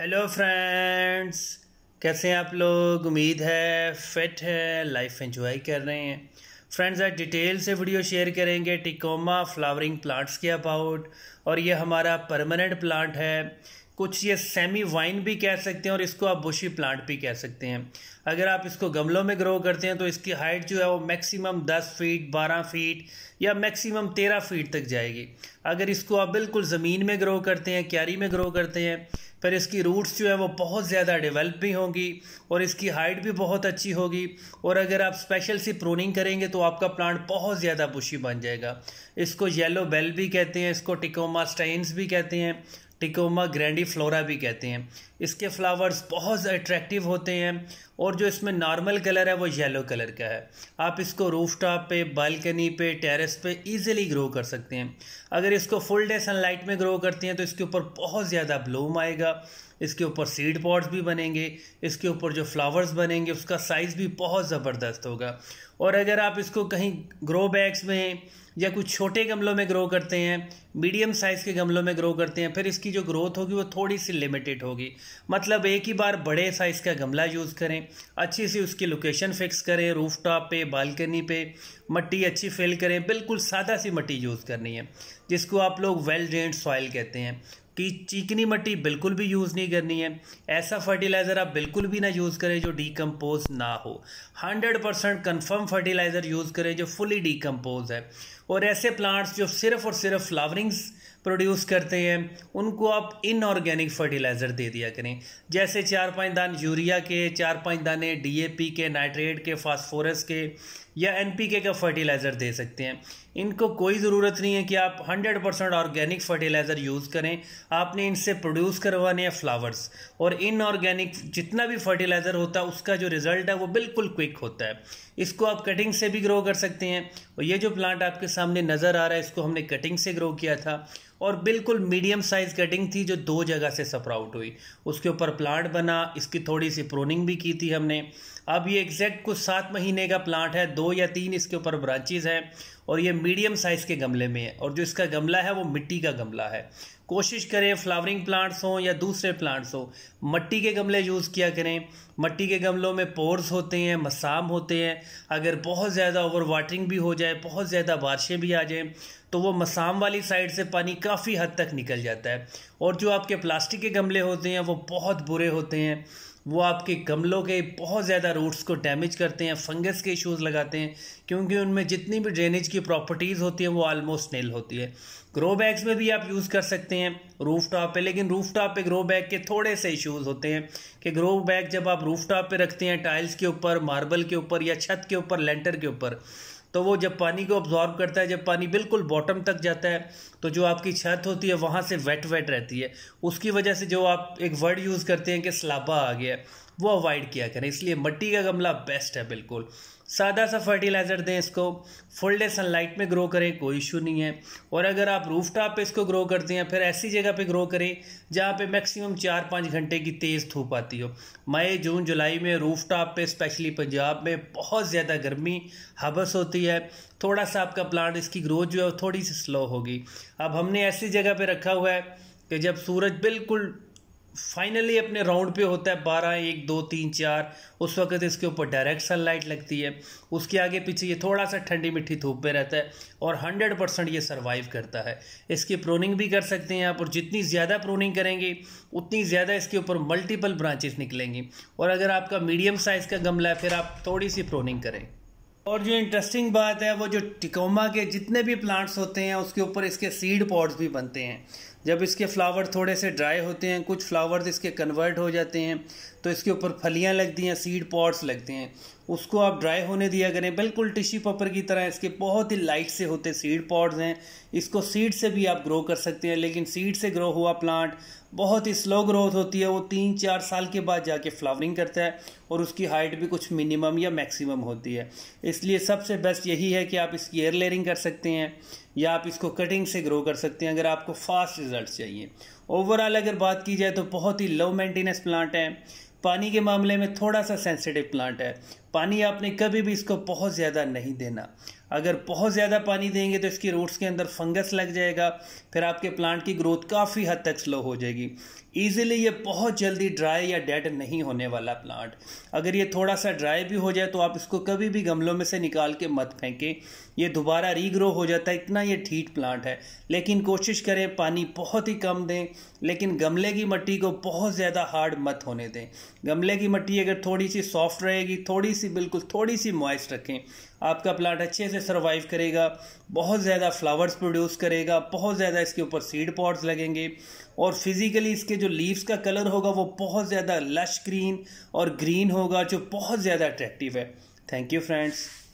hello friends कैसे हैं आप लोग उम्मीद है फिट है लाइफ एंजॉय कर रहे हैं फ्रेंड्स आज डिटेल से वीडियो शेयर करेंगे टिकोमा फ्लावरिंग प्लांट्स के अबाउट और ये हमारा परमानेंट प्लांट है कुछ ये सेमी वाइन भी कह सकते हैं और इसको आप बुशी प्लांट भी कह सकते हैं अगर आप इसको गमलों में ग्रो करते हैं तो इसकी हाइट जो है वो मैक्सिमम 10 फीट 12 फीट या मैक्सिमम 13 फीट तक जाएगी अगर इसको आप बिल्कुल ज़मीन में ग्रो करते हैं क्यारी में ग्रो करते हैं पर इसकी रूट्स जो है वो बहुत ज़्यादा डेवलप भी होंगी और इसकी हाइट भी बहुत अच्छी होगी और अगर आप स्पेशल सी प्रोनिंग करेंगे तो आपका प्लांट बहुत ज़्यादा बुशी बन जाएगा इसको येलो बेल भी कहते हैं इसको टिकोमा स्टाइन्स भी कहते हैं टिकोमा ग्रैंडी फ्लोरा भी कहते हैं इसके फ्लावर्स बहुत अट्रैक्टिव होते हैं और जो इसमें नॉर्मल कलर है वो येलो कलर का है आप इसको रूफ टॉप पे बालकनी पे टेरेस पे इजीली ग्रो कर सकते हैं अगर इसको फुल डे सनलाइट में ग्रो करते हैं तो इसके ऊपर बहुत ज़्यादा ब्लूम आएगा इसके ऊपर सीड पॉट्स भी बनेंगे इसके ऊपर जो फ्लावर्स बनेंगे उसका साइज़ भी बहुत ज़बरदस्त होगा और अगर आप इसको कहीं ग्रो बैग्स में या कुछ छोटे गमलों में ग्रो करते हैं मीडियम साइज़ के गमलों में ग्रो करते हैं फिर इसकी जो ग्रोथ होगी वो थोड़ी सी लिमिटेड होगी मतलब एक ही बार बड़े साइज़ का गमला यूज़ करें अच्छी सी उसकी लोकेशन फिक्स करें रूफ टॉप पे बालकनी पे मट्टी अच्छी फिल करें बिल्कुल सादा सी मट्टी यूज़ करनी है जिसको आप लोग वेल ड्रेंड सॉइल कहते हैं कि चीकनी मट्टी बिल्कुल भी यूज़ नहीं करनी है ऐसा फर्टिलाइज़र आप बिल्कुल भी ना यूज़ करें जो डीकम्पोज ना हो hundred percent confirm fertiliser use करें जो फुली डीकम्पोज है और ऐसे प्लांट्स जो सिर्फ और सिर्फ फ्लावरिंग्स प्रोड्यूस करते हैं उनको आप इनऑर्गेनिक फर्टिलाइज़र दे दिया करें जैसे चार पाँच दान यूरिया के चार पाँच दाने डीएपी के नाइट्रेट के फास्फोरस के या एनपीके का फर्टिलाइज़र दे सकते हैं इनको कोई ज़रूरत नहीं है कि आप 100 परसेंट ऑर्गेनिक फर्टिलाइज़र यूज़ करें आपने इनसे प्रोड्यूस करवाने हैं फ्लावर्स और इनऑर्गेनिक जितना भी फर्टिलाइज़र होता है उसका जो रिज़ल्ट है वो बिल्कुल क्विक होता है इसको आप कटिंग से भी ग्रो कर सकते हैं और ये जो प्लांट आपके सामने नज़र आ रहा है इसको हमने कटिंग से ग्रो किया था और बिल्कुल मीडियम साइज़ कटिंग थी जो दो जगह से सपराउट हुई उसके ऊपर प्लांट बना इसकी थोड़ी सी प्रोनिंग भी की थी हमने अब ये एग्जैक्ट कुछ सात महीने का प्लांट है दो या तीन इसके ऊपर ब्रांचेज हैं और ये मीडियम साइज़ के गमले में है और जो इसका गमला है वो मिट्टी का गमला है कोशिश करें फ्लावरिंग प्लांट्स हों या दूसरे प्लांट्स हों मट्टी के गमले यूज़ किया करें मट्टी के गमलों में पोर्स होते हैं मसाम होते हैं अगर बहुत ज़्यादा ओवर वाटरिंग भी हो जाए बहुत ज़्यादा बारिशें भी आ जाएँ तो वो मसाम वाली साइड से पानी काफ़ी हद तक निकल जाता है और जो आपके प्लास्टिक के गमले होते हैं वो बहुत बुरे होते हैं वो आपके गमलों के बहुत ज़्यादा रूट्स को डैमेज करते हैं फंगस के इश्यूज़ लगाते हैं क्योंकि उनमें जितनी भी ड्रेनेज की प्रॉपर्टीज़ होती हैं वो ऑलमोस्ट नेल होती है ग्रो बैग्स में भी आप यूज़ कर सकते हैं रूफ टॉप पर लेकिन रूफ टॉप पर ग्रो बैग के थोड़े से इशूज़ होते हैं कि ग्रो बैग जब आप रूफ टॉप पर रखते हैं टाइल्स के ऊपर मार्बल के ऊपर या छत के ऊपर लेंटर के ऊपर तो वो जब पानी को ऑब्जॉर्व करता है जब पानी बिल्कुल बॉटम तक जाता है तो जो आपकी छत होती है वहाँ से वेट वेट रहती है उसकी वजह से जो आप एक वर्ड यूज़ करते हैं कि स्लाबा आ गया वो अवॉइड किया करें इसलिए मट्टी का गमला बेस्ट है बिल्कुल सादा सा फर्टिलाइज़र दें इसको फुल डे सनलाइट में ग्रो करें कोई इशू नहीं है और अगर आप रूफ टॉप पर इसको ग्रो करते हैं फिर ऐसी जगह पे ग्रो करें जहाँ पे मैक्सिमम चार पाँच घंटे की तेज़ धूप आती हो मई जून जुलाई में रूफ टॉप पे स्पेशली पंजाब में बहुत ज़्यादा गर्मी हबस होती है थोड़ा सा आपका प्लांट इसकी ग्रोथ जो है थोड़ी सी स्लो होगी अब हमने ऐसी जगह पर रखा हुआ है कि जब सूरज बिल्कुल फाइनली अपने राउंड पे होता है बारह एक दो तीन चार उस वक्त इसके ऊपर डायरेक्ट सनलाइट लगती है उसके आगे पीछे ये थोड़ा सा ठंडी मिट्टी धूप पे रहता है और हंड्रेड परसेंट ये सर्वाइव करता है इसकी प्रोनिंग भी कर सकते हैं आप और जितनी ज़्यादा प्रोनिंग करेंगे उतनी ज़्यादा इसके ऊपर मल्टीपल ब्रांचेस निकलेंगी और अगर आपका मीडियम साइज़ का गमला है फिर आप थोड़ी सी प्रोनिंग करें और जो इंटरेस्टिंग बात है वो जो टिकोमा के जितने भी प्लांट्स होते हैं उसके ऊपर इसके सीड पॉड्स भी बनते हैं जब इसके फ्लावर थोड़े से ड्राई होते हैं कुछ फ्लावर्स इसके कन्वर्ट हो जाते हैं तो इसके ऊपर फलियाँ लगती हैं सीड पॉट्स लगते हैं उसको आप ड्राई होने दिया करें बिल्कुल टिश्यू पेपर की तरह इसके बहुत ही लाइट से होते सीड पॉड्स हैं इसको सीड से भी आप ग्रो कर सकते हैं लेकिन सीड से ग्रो हुआ प्लांट बहुत ही स्लो ग्रोथ होती है वो तीन चार साल के बाद जाके फ्लावरिंग करता है और उसकी हाइट भी कुछ मिनिमम या मैक्सिमम होती है इसलिए सबसे बेस्ट यही है कि आप इसकी एयर लेयरिंग कर सकते हैं या आप इसको कटिंग से ग्रो कर सकते हैं अगर आपको फास्ट रिजल्ट चाहिए ओवरऑल अगर बात की जाए तो बहुत ही लो मेंटेनेंस प्लांट है पानी के मामले में थोड़ा सा सेंसिटिव प्लांट है पानी आपने कभी भी इसको बहुत ज़्यादा नहीं देना अगर बहुत ज़्यादा पानी देंगे तो इसकी रूट्स के अंदर फंगस लग जाएगा फिर आपके प्लांट की ग्रोथ काफ़ी हद तक स्लो हो जाएगी ईजिली ये बहुत जल्दी ड्राई या डेड नहीं होने वाला प्लांट अगर ये थोड़ा सा ड्राई भी हो जाए तो आप इसको कभी भी गमलों में से निकाल के मत फेंकें ये दोबारा रीग्रो हो जाता है इतना ये ठीक प्लांट है लेकिन कोशिश करें पानी बहुत ही कम दें लेकिन गमले की मिट्टी को बहुत ज़्यादा हार्ड मत होने दें गमले की मिट्टी अगर थोड़ी सी सॉफ्ट रहेगी थोड़ी सी बिल्कुल थोड़ी सी मॉइस्ट रखें आपका प्लांट अच्छे से सर्वाइव करेगा बहुत ज़्यादा फ्लावर्स प्रोड्यूस करेगा बहुत ज़्यादा इसके ऊपर सीड पॉड्स लगेंगे और फिज़िकली इसके जो लीव्स का कलर होगा वो बहुत ज़्यादा लश ग्रीन और ग्रीन होगा जो बहुत ज़्यादा अट्रैक्टिव है थैंक यू फ्रेंड्स